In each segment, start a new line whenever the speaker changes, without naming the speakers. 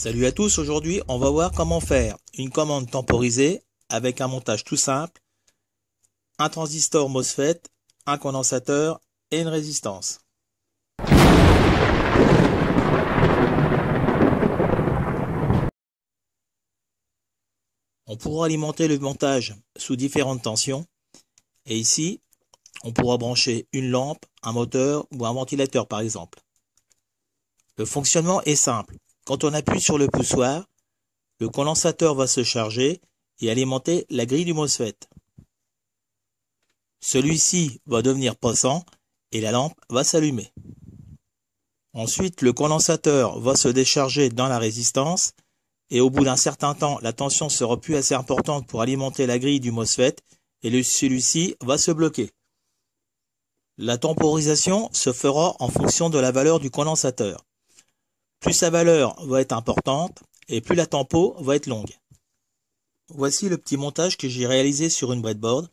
Salut à tous, aujourd'hui on va voir comment faire une commande temporisée avec un montage tout simple, un transistor MOSFET, un condensateur et une résistance. On pourra alimenter le montage sous différentes tensions et ici on pourra brancher une lampe, un moteur ou un ventilateur par exemple. Le fonctionnement est simple. Quand on appuie sur le poussoir, le condensateur va se charger et alimenter la grille du MOSFET. Celui-ci va devenir passant et la lampe va s'allumer. Ensuite, le condensateur va se décharger dans la résistance et au bout d'un certain temps, la tension sera plus assez importante pour alimenter la grille du MOSFET et celui-ci va se bloquer. La temporisation se fera en fonction de la valeur du condensateur. Plus sa valeur va être importante et plus la tempo va être longue. Voici le petit montage que j'ai réalisé sur une breadboard.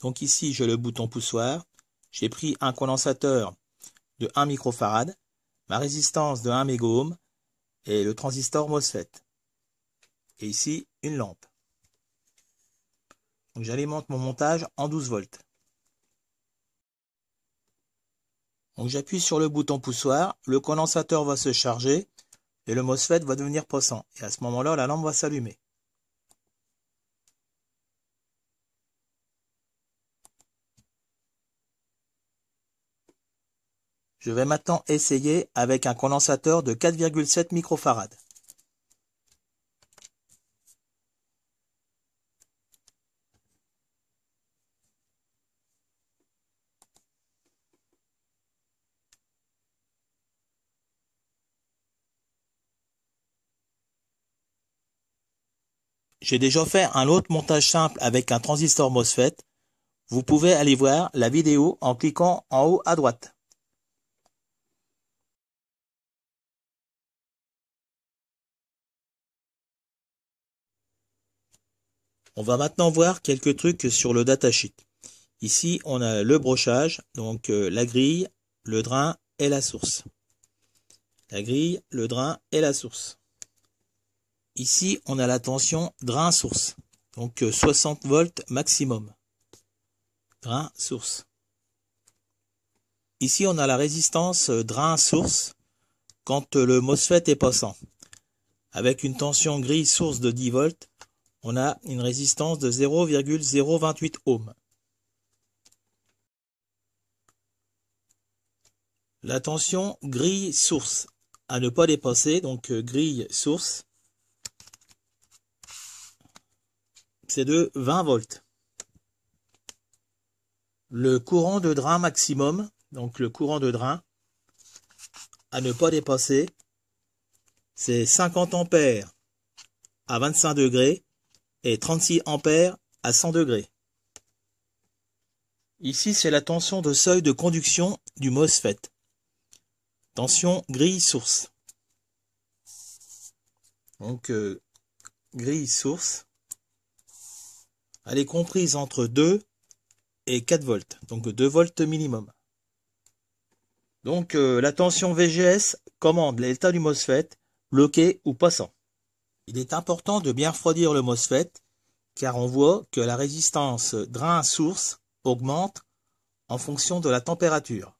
Donc ici, j'ai le bouton poussoir. J'ai pris un condensateur de 1 microfarad, ma résistance de 1 mégaohm et le transistor MOSFET. Et ici, une lampe. Donc j'alimente mon montage en 12 volts. Donc j'appuie sur le bouton poussoir, le condensateur va se charger et le MOSFET va devenir passant. Et à ce moment-là, la lampe va s'allumer. Je vais maintenant essayer avec un condensateur de 4,7 microfarades. J'ai déjà fait un autre montage simple avec un transistor MOSFET. Vous pouvez aller voir la vidéo en cliquant en haut à droite. On va maintenant voir quelques trucs sur le datasheet. Ici, on a le brochage, donc euh, la grille, le drain et la source. La grille, le drain et la source. Ici, on a la tension drain-source. Donc 60 euh, volts maximum. Drain-source. Ici, on a la résistance euh, drain-source quand euh, le MOSFET est passant. Avec une tension grille source de 10 volts, on a une résistance de 0,028 ohms. La tension grille source à ne pas dépasser, donc grille source, c'est de 20 volts. Le courant de drain maximum, donc le courant de drain à ne pas dépasser, c'est 50 ampères à 25 degrés et 36 ampères à 100 degrés. Ici, c'est la tension de seuil de conduction du MOSFET. Tension grille source. Donc, euh, grille source. Elle est comprise entre 2 et 4 volts, donc 2 volts minimum. Donc euh, la tension VGS commande l'état du MOSFET, bloqué ou passant. Il est important de bien refroidir le MOSFET car on voit que la résistance drain-source augmente en fonction de la température.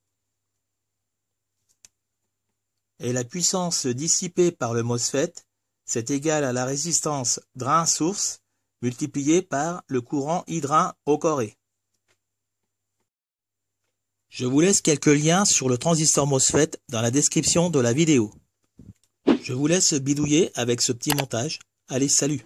Et la puissance dissipée par le MOSFET, c'est égal à la résistance drain-source multiplié par le courant hydrin au coré. Je vous laisse quelques liens sur le transistor MOSFET dans la description de la vidéo. Je vous laisse bidouiller avec ce petit montage. Allez, salut